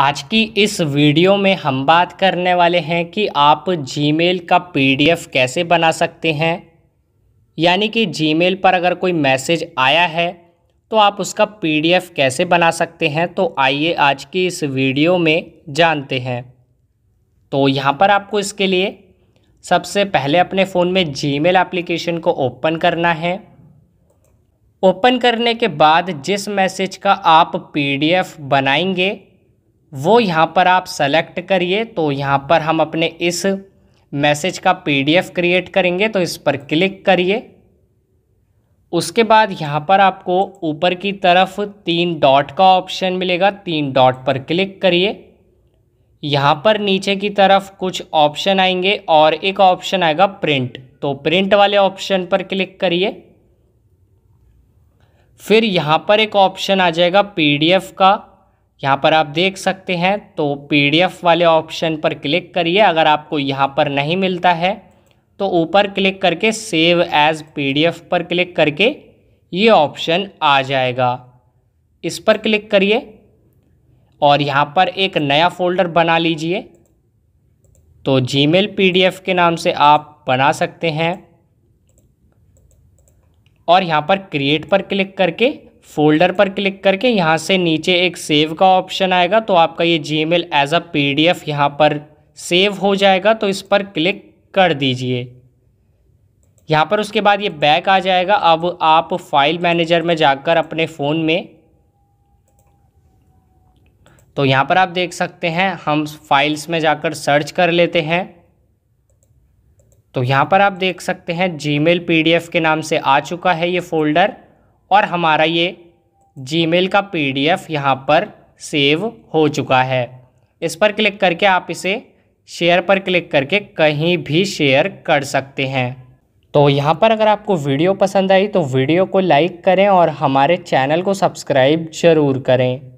आज की इस वीडियो में हम बात करने वाले हैं कि आप जीमेल का पीडीएफ कैसे बना सकते हैं यानी कि जीमेल पर अगर कोई मैसेज आया है तो आप उसका पीडीएफ कैसे बना सकते हैं तो आइए आज की इस वीडियो में जानते हैं तो यहाँ पर आपको इसके लिए सबसे पहले अपने फ़ोन में जीमेल एप्लीकेशन को ओपन करना है ओपन करने के बाद जिस मैसेज का आप पीडीएफ बनाएंगे वो यहाँ पर आप सेलेक्ट करिए तो यहाँ पर हम अपने इस मैसेज का पीडीएफ क्रिएट करेंगे तो इस पर क्लिक करिए उसके बाद यहाँ पर आपको ऊपर की तरफ तीन डॉट का ऑप्शन मिलेगा तीन डॉट पर क्लिक करिए यहाँ पर नीचे की तरफ कुछ ऑप्शन आएंगे और एक ऑप्शन आएगा प्रिंट तो प्रिंट वाले ऑप्शन पर क्लिक करिए फिर यहाँ पर एक ऑप्शन आ जाएगा पीडीएफ का यहाँ पर आप देख सकते हैं तो पीडीएफ वाले ऑप्शन पर क्लिक करिए अगर आपको यहाँ पर नहीं मिलता है तो ऊपर क्लिक करके सेव एज पीडीएफ पर क्लिक करके ये ऑप्शन आ जाएगा इस पर क्लिक करिए और यहाँ पर एक नया फोल्डर बना लीजिए तो जीमेल पीडीएफ के नाम से आप बना सकते हैं और यहाँ पर क्रिएट पर क्लिक करके फोल्डर पर क्लिक करके यहाँ से नीचे एक सेव का ऑप्शन आएगा तो आपका ये Gmail as a P D F यहाँ पर सेव हो जाएगा तो इस पर क्लिक कर दीजिए यहाँ पर उसके बाद ये बैक आ जाएगा अब आप फाइल मैनेजर में जाकर अपने फ़ोन में तो यहाँ पर आप देख सकते हैं हम फाइल्स में जाकर सर्च कर लेते हैं तो यहाँ पर आप देख सकते हैं जी मेल पी के नाम से आ चुका है ये फ़ोल्डर और हमारा ये जीमेल का पीडीएफ डी यहाँ पर सेव हो चुका है इस पर क्लिक करके आप इसे शेयर पर क्लिक करके कहीं भी शेयर कर सकते हैं तो यहाँ पर अगर आपको वीडियो पसंद आई तो वीडियो को लाइक करें और हमारे चैनल को सब्सक्राइब ज़रूर करें